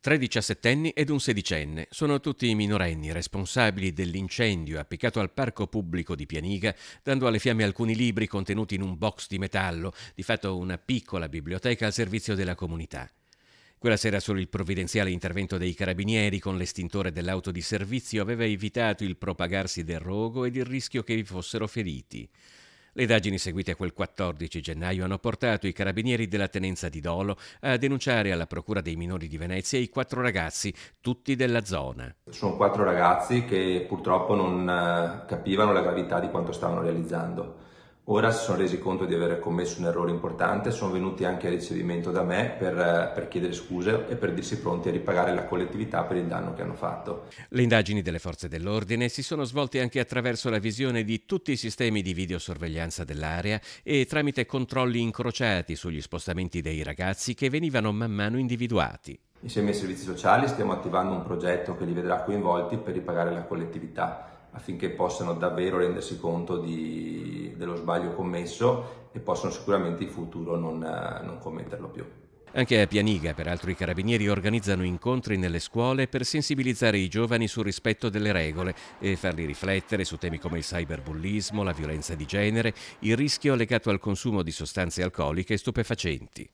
Tre diciassettenni ed un sedicenne sono tutti i minorenni responsabili dell'incendio appiccato al parco pubblico di Pianiga, dando alle fiamme alcuni libri contenuti in un box di metallo, di fatto una piccola biblioteca al servizio della comunità. Quella sera solo il provvidenziale intervento dei carabinieri con l'estintore dell'auto di servizio aveva evitato il propagarsi del rogo ed il rischio che vi fossero feriti. Le indagini seguite a quel 14 gennaio hanno portato i carabinieri della tenenza di Dolo a denunciare alla Procura dei minori di Venezia i quattro ragazzi, tutti della zona. Sono quattro ragazzi che purtroppo non eh, capivano la gravità di quanto stavano realizzando Ora si sono resi conto di aver commesso un errore importante, sono venuti anche a ricevimento da me per, eh, per, chiedere scuse e per dirsi pronti a ripagare la collettività per il danno che hanno fatto. Le indagini delle forze dell'ordine si sono svolte anche attraverso la visione di tutti i sistemi di videosorveglianza dell'area e tramite controlli incrociati sugli spostamenti dei ragazzi che venivano man mano individuati. Insieme ai servizi sociali stiamo attivando un progetto che li vedrà coinvolti per ripagare la collettività affinché possano davvero rendersi conto di dello sbaglio commesso e possono sicuramente in futuro non, eh, non commetterlo più. Anche a Pianiga, peraltro, i carabinieri organizzano incontri nelle scuole per sensibilizzare i giovani sul rispetto delle regole e farli riflettere su temi come il cyberbullismo, la violenza di genere, il rischio legato al consumo di sostanze alcoliche e stupefacenti.